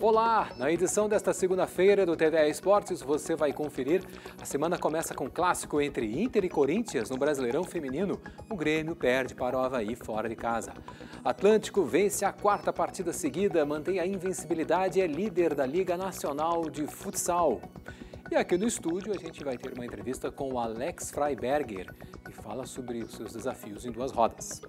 Olá! Na edição desta segunda-feira do TV Esportes, você vai conferir. A semana começa com um clássico entre Inter e Corinthians no Brasileirão Feminino. O Grêmio perde para o Havaí fora de casa. Atlântico vence a quarta partida seguida, mantém a invencibilidade e é líder da Liga Nacional de Futsal. E aqui no estúdio a gente vai ter uma entrevista com o Alex Freiberger, que fala sobre os seus desafios em duas rodas.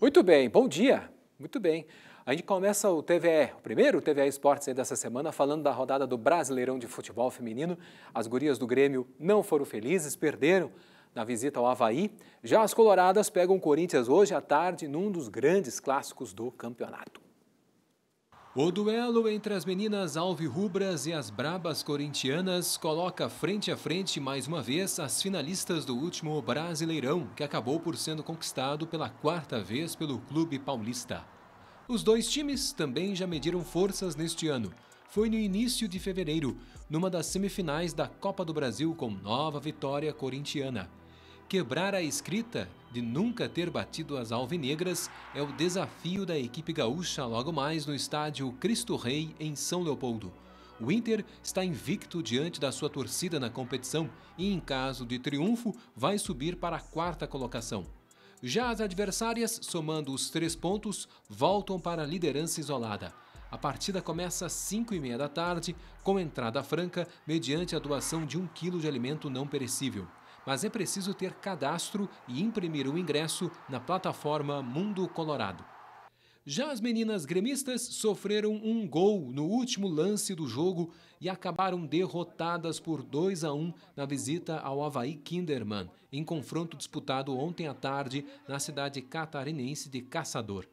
Muito bem, bom dia. Muito bem. A gente começa o TVE, o primeiro TVE Esportes dessa semana, falando da rodada do Brasileirão de Futebol Feminino. As gurias do Grêmio não foram felizes, perderam na visita ao Havaí. Já as coloradas pegam o Corinthians hoje à tarde num dos grandes clássicos do campeonato. O duelo entre as meninas alvirrubras e as brabas corintianas coloca frente a frente mais uma vez as finalistas do último Brasileirão, que acabou por sendo conquistado pela quarta vez pelo clube paulista. Os dois times também já mediram forças neste ano. Foi no início de fevereiro, numa das semifinais da Copa do Brasil com nova vitória corintiana. Quebrar a escrita de nunca ter batido as alvinegras é o desafio da equipe gaúcha logo mais no estádio Cristo Rei, em São Leopoldo. O Inter está invicto diante da sua torcida na competição e, em caso de triunfo, vai subir para a quarta colocação. Já as adversárias, somando os três pontos, voltam para a liderança isolada. A partida começa às 5 e meia da tarde, com entrada franca mediante a doação de um quilo de alimento não perecível mas é preciso ter cadastro e imprimir o ingresso na plataforma Mundo Colorado. Já as meninas gremistas sofreram um gol no último lance do jogo e acabaram derrotadas por 2 a 1 na visita ao Havaí Kinderman, em confronto disputado ontem à tarde na cidade catarinense de Caçador.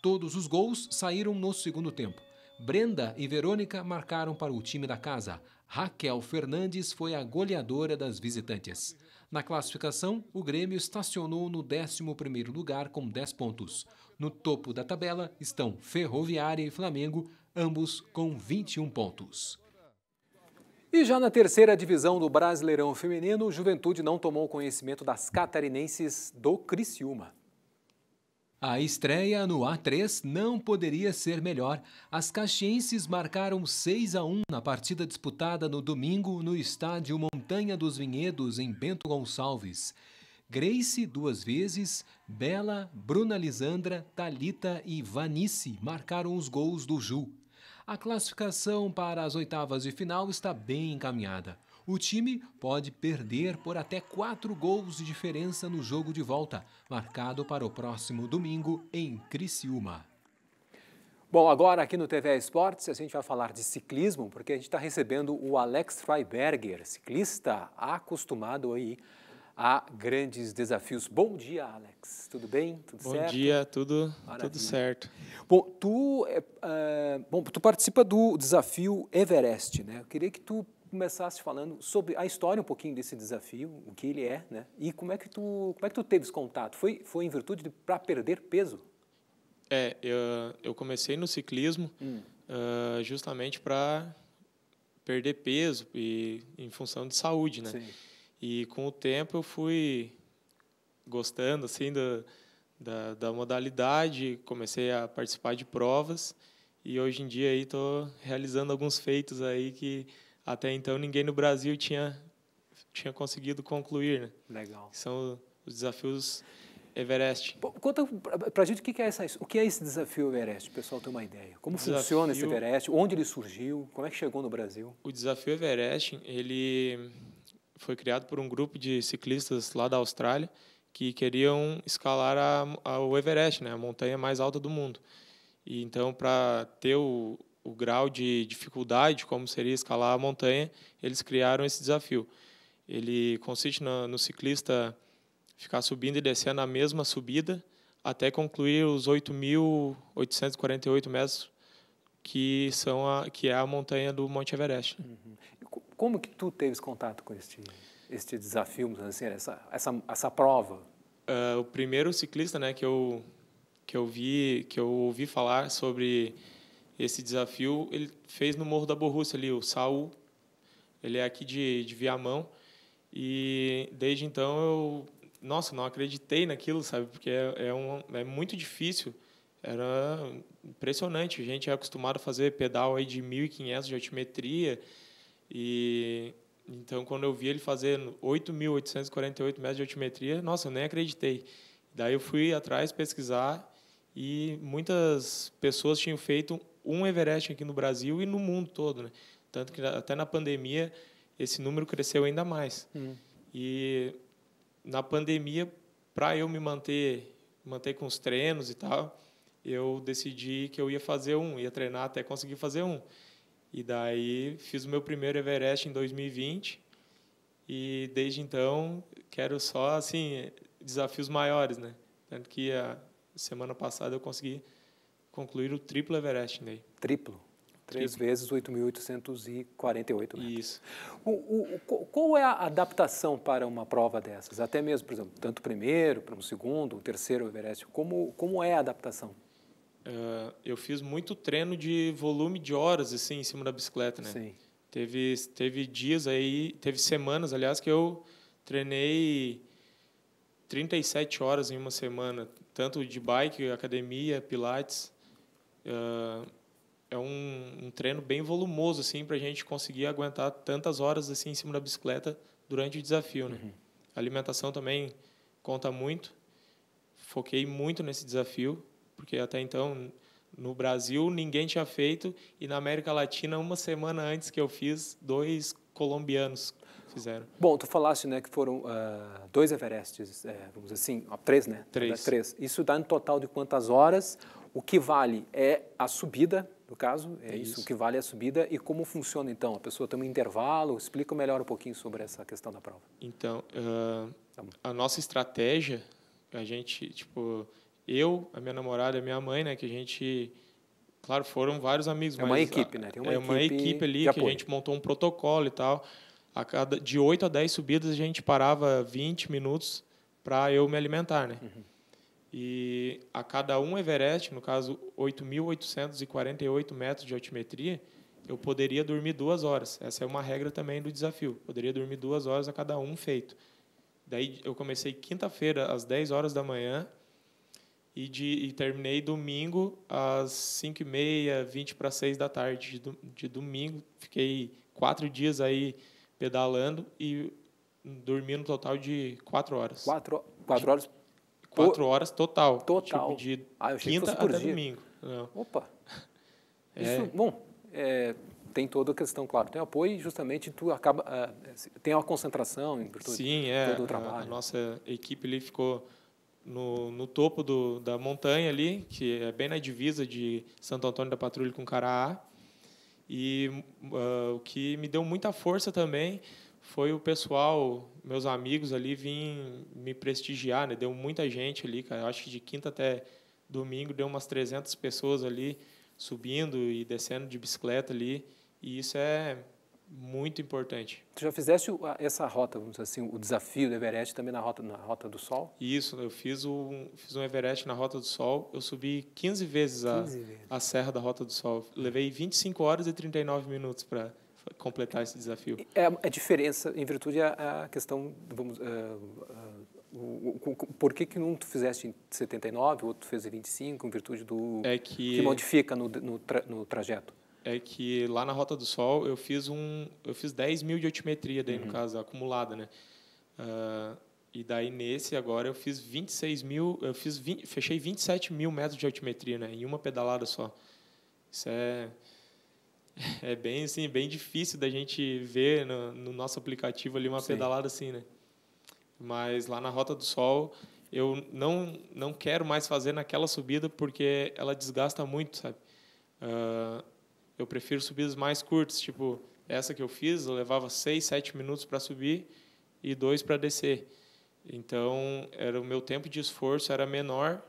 Todos os gols saíram no segundo tempo. Brenda e Verônica marcaram para o time da casa. Raquel Fernandes foi a goleadora das visitantes. Na classificação, o Grêmio estacionou no 11º lugar com 10 pontos. No topo da tabela estão Ferroviária e Flamengo, ambos com 21 pontos. E já na terceira divisão do Brasileirão Feminino, Juventude não tomou conhecimento das catarinenses do Criciúma. A estreia no A3 não poderia ser melhor. As caxienses marcaram 6 a 1 na partida disputada no domingo no estádio Montanha dos Vinhedos, em Bento Gonçalves. Grace duas vezes, Bela, Bruna Lisandra, Talita e Vanice marcaram os gols do Ju. A classificação para as oitavas de final está bem encaminhada. O time pode perder por até quatro gols de diferença no jogo de volta, marcado para o próximo domingo em Criciúma. Bom, agora aqui no TV Esportes a gente vai falar de ciclismo, porque a gente está recebendo o Alex Freiberger, ciclista acostumado aí a grandes desafios. Bom dia, Alex. Tudo bem? Tudo bom certo? Bom dia, tudo, tudo certo. Bom, tu, é, bom, tu participa do desafio Everest, né? Eu queria que tu começasse falando sobre a história um pouquinho desse desafio, o que ele é, né? E como é que tu, como é que tu teve esse contato? Foi, foi em virtude de para perder peso? É, eu, eu comecei no ciclismo hum. uh, justamente para perder peso e em função de saúde, né? Sim. E com o tempo eu fui gostando assim da, da, da modalidade, comecei a participar de provas e hoje em dia aí tô realizando alguns feitos aí que até então ninguém no Brasil tinha tinha conseguido concluir. Né? Legal. São os desafios Everest. Pô, conta para gente o que é essa, o que é esse desafio Everest, o pessoal ter uma ideia. Como desafio, funciona esse Everest? Onde ele surgiu? Como é que chegou no Brasil? O desafio Everest ele foi criado por um grupo de ciclistas lá da Austrália que queriam escalar a, a, o Everest, né, a montanha mais alta do mundo. E então para ter o, o grau de dificuldade, como seria escalar a montanha, eles criaram esse desafio. Ele consiste no, no ciclista ficar subindo e descendo a mesma subida até concluir os 8.848 metros que são a, que é a montanha do Monte Everest. Uhum. Como que tu teve contato com este este desafio, assim, essa essa essa prova? Uh, o primeiro ciclista, né, que eu que eu vi que eu ouvi falar sobre esse desafio ele fez no Morro da Borrússia ali, o Saul. Ele é aqui de, de Viamão. E desde então eu, nossa, não acreditei naquilo, sabe? Porque é, é, um, é muito difícil. Era impressionante. A gente é acostumado a fazer pedal aí de 1.500 de altimetria. E então, quando eu vi ele fazer 8.848 metros de altimetria, nossa, eu nem acreditei. Daí eu fui atrás pesquisar e muitas pessoas tinham feito um Everest aqui no Brasil e no mundo todo, né? Tanto que até na pandemia esse número cresceu ainda mais. Hum. E na pandemia, para eu me manter, manter com os treinos e tal, eu decidi que eu ia fazer um, ia treinar até conseguir fazer um. E daí fiz o meu primeiro Everest em 2020 e desde então quero só assim desafios maiores, né? Tanto que a semana passada eu consegui concluir o triplo Everest, Ney. Né? Triplo? Três vezes 8.848 metros. Isso. O, o, qual é a adaptação para uma prova dessas? Até mesmo, por exemplo, tanto o primeiro, para um segundo, o terceiro Everest. Como, como é a adaptação? Uh, eu fiz muito treino de volume de horas assim em cima da bicicleta, né? Sim. Teve teve dias aí, teve semanas, aliás, que eu treinei 37 horas em uma semana, tanto de bike, academia, pilates. É, é um, um treino bem volumoso assim para a gente conseguir aguentar tantas horas assim em cima da bicicleta durante o desafio, né? Uhum. A alimentação também conta muito. Foquei muito nesse desafio porque até então no Brasil ninguém tinha feito e na América Latina uma semana antes que eu fiz dois colombianos fizeram. Bom, tu falaste né que foram uh, dois Everestes, é, vamos dizer assim, ó, três, né? Três. Três. Isso dá um total de quantas horas? O que vale é a subida, no caso, é, isso. É isso. O que vale é a subida e como funciona então? A pessoa tem um intervalo? Explica melhor um pouquinho sobre essa questão da prova. Então, uh, a nossa estratégia, a gente, tipo, eu, a minha namorada, a minha mãe, né, que a gente Claro, foram vários amigos. É uma equipe, a, né? Tem uma é equipe uma equipe ali que a gente montou um protocolo e tal. A cada, de 8 a 10 subidas, a gente parava 20 minutos para eu me alimentar, né? Uhum. E a cada um Everest, no caso 8.848 metros de altimetria, eu poderia dormir duas horas. Essa é uma regra também do desafio. Poderia dormir duas horas a cada um feito. Daí eu comecei quinta-feira às 10 horas da manhã e, de, e terminei domingo às 5 e meia, 20 para 6 da tarde de, de domingo. Fiquei quatro dias aí pedalando e dormi no total de quatro horas. Quatro, quatro horas Quatro horas total. Total. Tipo de ah, quinta até dia. domingo. Não. Né? Opa. É. Isso, bom, é, tem toda a questão, claro. Tem apoio e justamente tu acaba... É, tem uma concentração em virtude Sim, de, é, todo o trabalho. A, a nossa equipe ali ficou no, no topo do, da montanha ali, que é bem na divisa de Santo Antônio da Patrulha com Caraá. E uh, o que me deu muita força também foi o pessoal, meus amigos ali, vim me prestigiar, né? Deu muita gente ali, cara. Acho que de quinta até domingo deu umas 300 pessoas ali subindo e descendo de bicicleta ali. E isso é muito importante. Tu já fizeste essa rota, vamos dizer assim, o desafio do Everest também na rota, na rota do Sol? Isso, eu fiz um, fiz um Everest na Rota do Sol. Eu subi 15 vezes, 15 a, vezes. a serra da Rota do Sol. Levei 25 horas e 39 minutos para completar esse desafio? É a, é diferença, em virtude a, questão, vamos, é, por que, que um tu fizeste em 79, o outro fez em 25, em virtude do é que, que modifica no, no, tra, no, trajeto? É que lá na Rota do Sol eu fiz um, eu fiz 10 mil de altimetria, daí uhum. no caso acumulada, né? Uh, e daí nesse agora eu fiz 26 mil, eu fiz 20, fechei 27 mil metros de altimetria, né? Em uma pedalada só. Isso é é bem assim, bem difícil da gente ver no, no nosso aplicativo ali uma Sim. pedalada assim, né? Mas lá na Rota do Sol eu não não quero mais fazer naquela subida porque ela desgasta muito, sabe? Uh, eu prefiro subidas mais curtas, tipo essa que eu fiz, eu levava 6, 7 minutos para subir e 2 para descer. Então, era o meu tempo de esforço era menor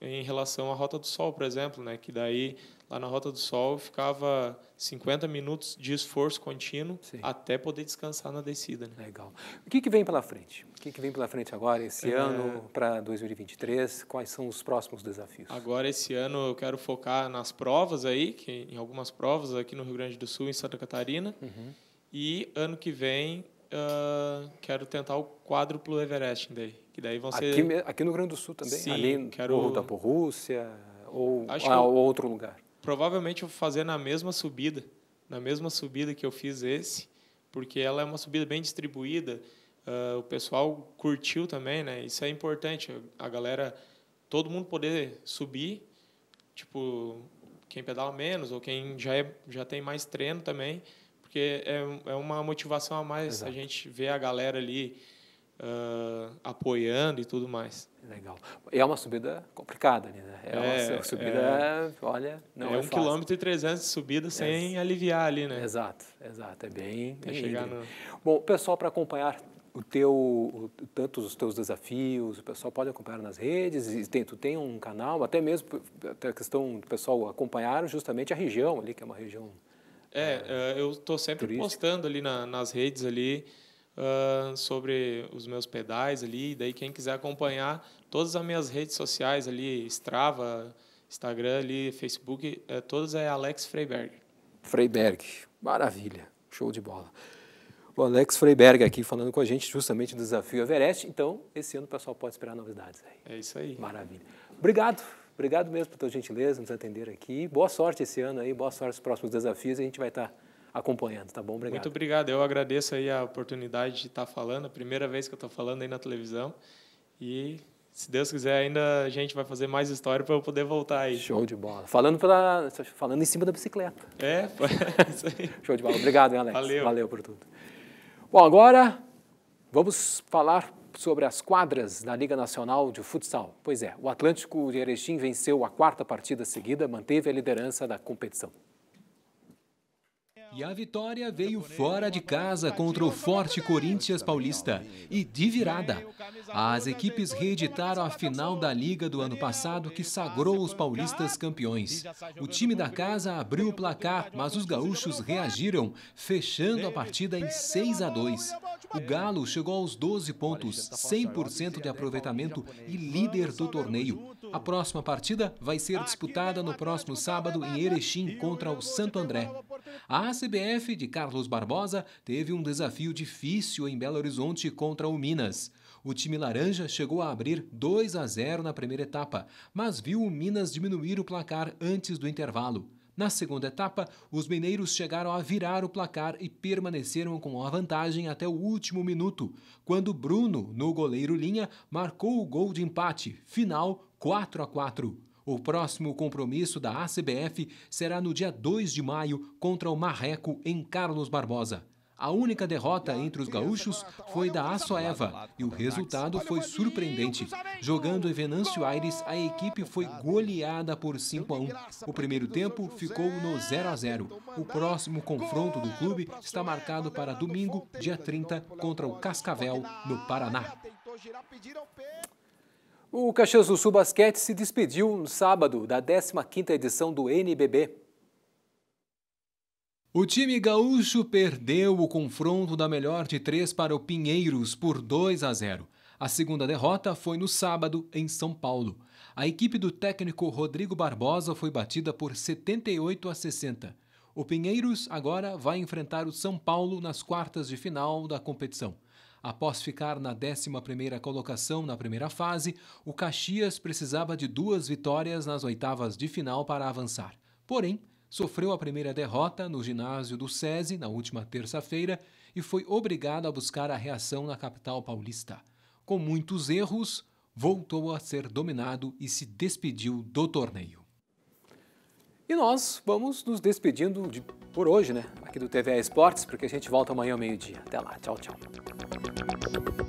em relação à Rota do Sol, por exemplo, né? Que daí lá na Rota do Sol, ficava 50 minutos de esforço contínuo Sim. até poder descansar na descida. Né? Legal. O que, que vem pela frente? O que, que vem pela frente agora, esse é... ano, para 2023? Quais são os próximos desafios? Agora, esse ano, eu quero focar nas provas aí, que, em algumas provas aqui no Rio Grande do Sul, em Santa Catarina. Uhum. E ano que vem, uh, quero tentar o quádruplo Everest daí. Que daí vão aqui, ser... aqui no Rio Grande do Sul também? Sim, Ali, quero... Ou da Rússia ou, Acho ah, ou outro lugar? Provavelmente eu vou fazer na mesma subida, na mesma subida que eu fiz esse, porque ela é uma subida bem distribuída. Uh, o pessoal curtiu também, né? Isso é importante. A galera, todo mundo poder subir, tipo quem pedala menos ou quem já é, já tem mais treino também, porque é, é uma motivação a mais Exato. a gente vê a galera ali uh, apoiando e tudo mais. Legal. É uma subida complicada, né? É, é uma subida, é, olha, não é, é um fácil. quilômetro e trezentos de subida sem é. aliviar ali, né? Exato, exato. É bem... chegar no... Bom, pessoal, para acompanhar o teu, tantos os teus desafios, o pessoal pode acompanhar nas redes, tem, tu tem um canal, até mesmo até a questão do pessoal acompanhar justamente a região ali, que é uma região... É, eh, eh, eu estou sempre turística. postando ali na, nas redes ali, uh, sobre os meus pedais ali. Daí quem quiser acompanhar todas as minhas redes sociais ali, Strava, Instagram ali, Facebook, é, todas é Alex Freiberg. Freiberg, maravilha, show de bola. O Alex Freiberg aqui falando com a gente justamente do desafio Everest. Então, esse ano o pessoal pode esperar novidades aí. É isso aí. Maravilha. Obrigado. Obrigado mesmo por tua gentileza, nos atender aqui. Boa sorte esse ano aí, boa sorte nos próximos desafios. A gente vai estar acompanhando, tá bom? Obrigado. Muito obrigado. Eu agradeço aí a oportunidade de estar tá falando, a primeira vez que eu estou falando aí na televisão. E se Deus quiser, ainda a gente vai fazer mais história para eu poder voltar aí. Show de bola. Falando, pra, falando em cima da bicicleta. É, foi isso aí. Show de bola. Obrigado, hein, Alex. Valeu. Valeu por tudo. Bom, agora vamos falar sobre as quadras da Liga Nacional de Futsal. Pois é, o Atlântico de Erechim venceu a quarta partida seguida, manteve a liderança da competição. E a vitória veio fora de casa contra o forte Corinthians Paulista e de virada. As equipes reeditaram a final da Liga do ano passado que sagrou os paulistas campeões. O time da casa abriu o placar, mas os gaúchos reagiram, fechando a partida em 6 a 2. O Galo chegou aos 12 pontos, 100% tá de é aproveitamento e líder do torneio. A próxima partida vai ser disputada no próximo sábado em Erechim contra o Santo André. A CBF de Carlos Barbosa teve um desafio difícil em Belo Horizonte contra o Minas. O time laranja chegou a abrir 2 a 0 na primeira etapa, mas viu o Minas diminuir o placar antes do intervalo. Na segunda etapa, os mineiros chegaram a virar o placar e permaneceram com a vantagem até o último minuto, quando Bruno, no goleiro linha, marcou o gol de empate, final 4 a 4. O próximo compromisso da ACBF será no dia 2 de maio contra o Marreco em Carlos Barbosa. A única derrota entre os gaúchos foi da Assoeva e o resultado foi surpreendente. Jogando em Venâncio Aires, a equipe foi goleada por 5 a 1. O primeiro tempo ficou no 0 a 0. O próximo confronto do clube está marcado para domingo, dia 30, contra o Cascavel, no Paraná. O Caxias do Sul Basquete se despediu no sábado da 15ª edição do NBB. O time gaúcho perdeu o confronto da melhor de três para o Pinheiros por 2 a 0. A segunda derrota foi no sábado, em São Paulo. A equipe do técnico Rodrigo Barbosa foi batida por 78 a 60. O Pinheiros agora vai enfrentar o São Paulo nas quartas de final da competição. Após ficar na 11ª colocação na primeira fase, o Caxias precisava de duas vitórias nas oitavas de final para avançar. Porém, sofreu a primeira derrota no ginásio do SESI na última terça-feira e foi obrigado a buscar a reação na capital paulista. Com muitos erros, voltou a ser dominado e se despediu do torneio. E nós vamos nos despedindo de por hoje, né? Aqui do TVA Esportes, porque a gente volta amanhã ao meio-dia. Até lá, tchau, tchau.